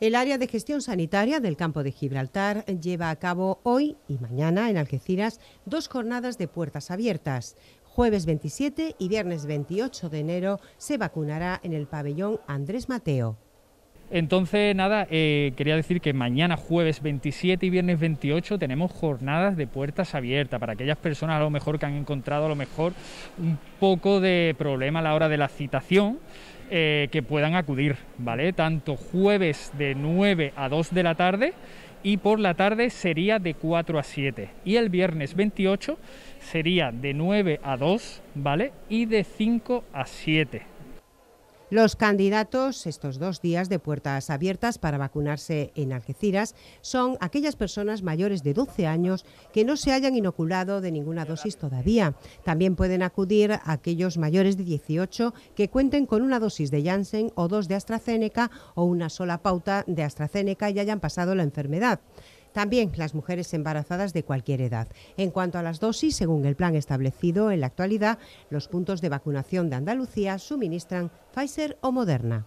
El área de gestión sanitaria del campo de Gibraltar lleva a cabo hoy y mañana en Algeciras dos jornadas de puertas abiertas. Jueves 27 y viernes 28 de enero se vacunará en el pabellón Andrés Mateo. Entonces, nada, eh, quería decir que mañana jueves 27 y viernes 28 tenemos jornadas de puertas abiertas para aquellas personas a lo mejor que han encontrado a lo mejor un poco de problema a la hora de la citación. Eh, que puedan acudir, ¿vale? Tanto jueves de 9 a 2 de la tarde y por la tarde sería de 4 a 7. Y el viernes 28 sería de 9 a 2, ¿vale? Y de 5 a 7. Los candidatos, estos dos días de puertas abiertas para vacunarse en Algeciras, son aquellas personas mayores de 12 años que no se hayan inoculado de ninguna dosis todavía. También pueden acudir aquellos mayores de 18 que cuenten con una dosis de Janssen o dos de AstraZeneca o una sola pauta de AstraZeneca y hayan pasado la enfermedad. También las mujeres embarazadas de cualquier edad. En cuanto a las dosis, según el plan establecido en la actualidad, los puntos de vacunación de Andalucía suministran Pfizer o Moderna.